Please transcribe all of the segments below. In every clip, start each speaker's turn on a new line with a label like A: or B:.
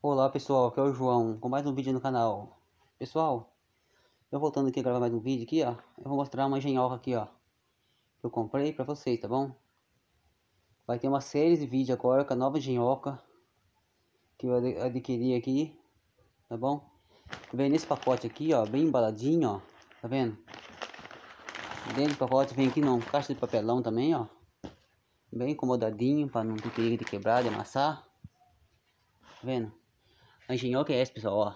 A: Olá pessoal, aqui é o João com mais um vídeo no canal Pessoal, eu voltando aqui a gravar mais um vídeo aqui ó Eu vou mostrar uma engenhoca aqui ó Que eu comprei pra vocês, tá bom? Vai ter uma série de vídeos agora com a nova engenhoca Que eu adquiri aqui Tá bom? Vem nesse pacote aqui ó, bem embaladinho ó Tá vendo? Dentro do pacote vem aqui não, caixa de papelão também ó Bem incomodadinho pra não ter que quebrar, de amassar Tá vendo? Engenhar que é esse, pessoal, ó.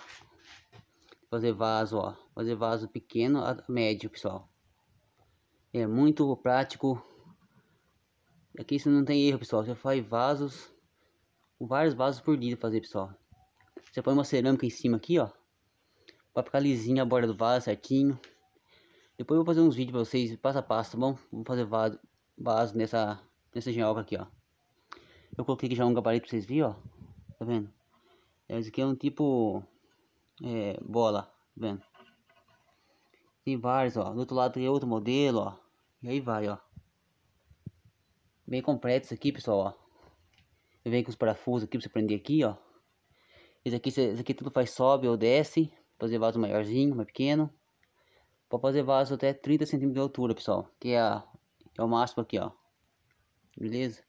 A: Fazer vaso, ó. Fazer vaso pequeno a médio, pessoal. É muito prático. Aqui você não tem erro, pessoal. Você faz vasos, vários vasos por dia fazer, pessoal. Você põe uma cerâmica em cima aqui, ó. Pra ficar lisinha a borda do vaso certinho. Depois eu vou fazer uns vídeos pra vocês passo a passo, tá bom? Vamos fazer vaso, vaso nessa, nessa genhoca aqui, ó. Eu coloquei já um gabarito pra vocês verem, ó. Tá vendo? esse é, aqui é um tipo é, bola, tá vendo? Tem vários, ó. Do outro lado tem outro modelo, ó. E aí vai, ó. Bem completo isso aqui, pessoal, ó. Vem com os parafusos aqui pra você prender aqui, ó. Esse aqui, esse aqui tudo faz sobe ou desce. Fazer vaso maiorzinho, mais pequeno. Pode fazer vaso até 30 centímetros de altura, pessoal. Que é, a, é o máximo aqui, ó. Beleza?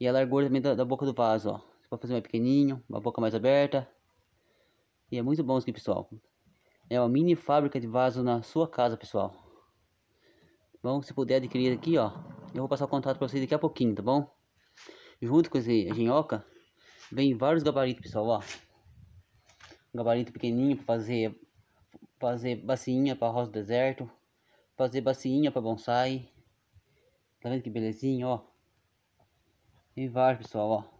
A: E a largura também da, da boca do vaso, ó. Você pode fazer mais pequenininho, uma boca mais aberta. E é muito bom isso aqui, pessoal. É uma mini fábrica de vaso na sua casa, pessoal. Bom, se puder adquirir aqui, ó. Eu vou passar o contato pra vocês daqui a pouquinho, tá bom? Junto com esse genhoca, vem vários gabaritos, pessoal, ó. Um gabarito pequenininho pra fazer, fazer bacinha pra rosa do deserto. Fazer bacinha pra bonsai. Tá vendo que belezinha, ó. Tem vários, pessoal, ó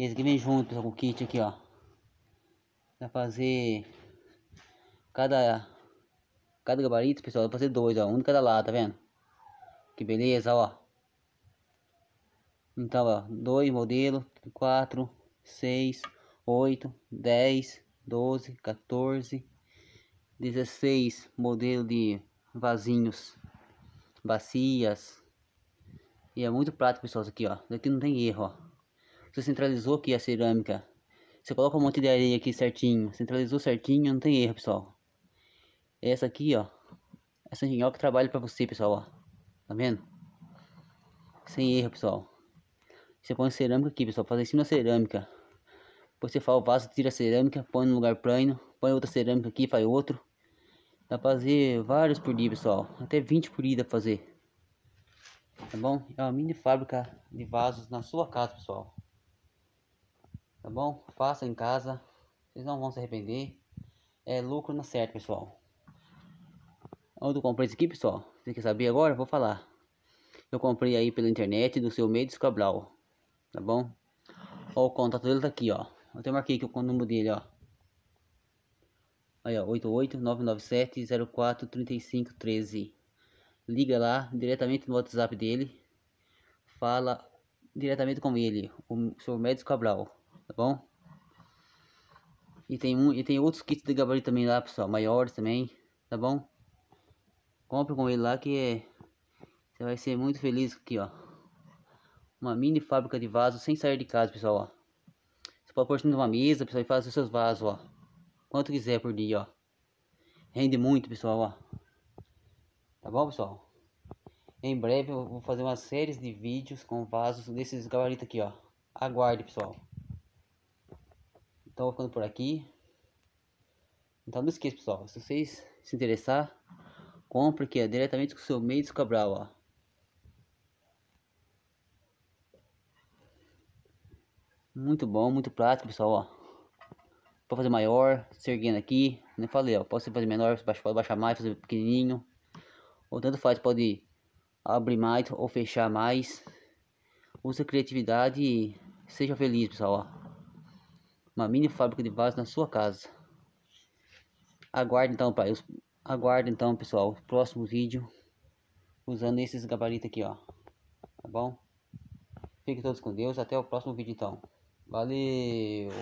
A: esse aqui vem junto com o kit aqui, ó. Pra fazer cada cada gabarito, pessoal, vai fazer dois, ó. Um de cada lado, tá vendo? Que beleza, ó. Então, ó, dois modelos, quatro, seis, oito, dez, doze, quatorze, dezesseis modelo de vasinhos, bacias. E é muito prático, pessoal, isso aqui, ó. Isso aqui não tem erro, ó. Você centralizou aqui a cerâmica. Você coloca um monte de areia aqui certinho. Centralizou certinho, não tem erro, pessoal. Essa aqui, ó. Essa engenhoca que trabalha pra você, pessoal, ó. Tá vendo? Sem erro, pessoal. Você põe cerâmica aqui, pessoal. Fazer em cima da cerâmica. Depois você faz o vaso, tira a cerâmica, põe no lugar plano. Põe outra cerâmica aqui, faz outro. Dá pra fazer vários por dia, pessoal. Até 20 por dia dá pra fazer. Tá bom? É uma mini fábrica de vasos na sua casa, pessoal. Tá bom? Faça em casa. Vocês não vão se arrepender. É lucro na certa, pessoal. Onde eu comprei isso aqui, pessoal? Você quer saber agora? Vou falar. Eu comprei aí pela internet do seu Mendes Cabral. Tá bom? Ó, o contato dele tá aqui, ó. Eu até marquei aqui o número dele, ó. Aí, ó. 88997043513. Liga lá diretamente no WhatsApp dele. Fala diretamente com ele, o seu Mendes Cabral tá bom? E tem, um, e tem outros kits de gabarito também lá, pessoal, maiores também, tá bom? Compre com ele lá que é, você vai ser muito feliz aqui, ó. Uma mini fábrica de vasos sem sair de casa, pessoal, ó. Você pode pôr uma mesa, pessoal, e fazer os seus vasos, ó. Quanto quiser por dia, ó. Rende muito, pessoal, ó. Tá bom, pessoal? Em breve eu vou fazer uma série de vídeos com vasos desses gabaritos aqui, ó. Aguarde, pessoal. Então vou ficando por aqui. Então não esqueça, pessoal. Se vocês se interessar, compre aqui é diretamente com o seu Mendes Cabral, ó. Muito bom, muito prático, pessoal, ó. Pode fazer maior, se erguendo aqui. Nem falei, ó. Pode fazer menor, pode baixar mais, fazer pequenininho. Ou tanto faz, pode abrir mais ou fechar mais. Usa criatividade e seja feliz, pessoal, ó uma mini fábrica de vasos na sua casa. Aguarde então, para os então, pessoal, o próximo vídeo usando esses gabaritos aqui, ó. Tá bom? Fiquem todos com Deus, até o próximo vídeo então. Valeu!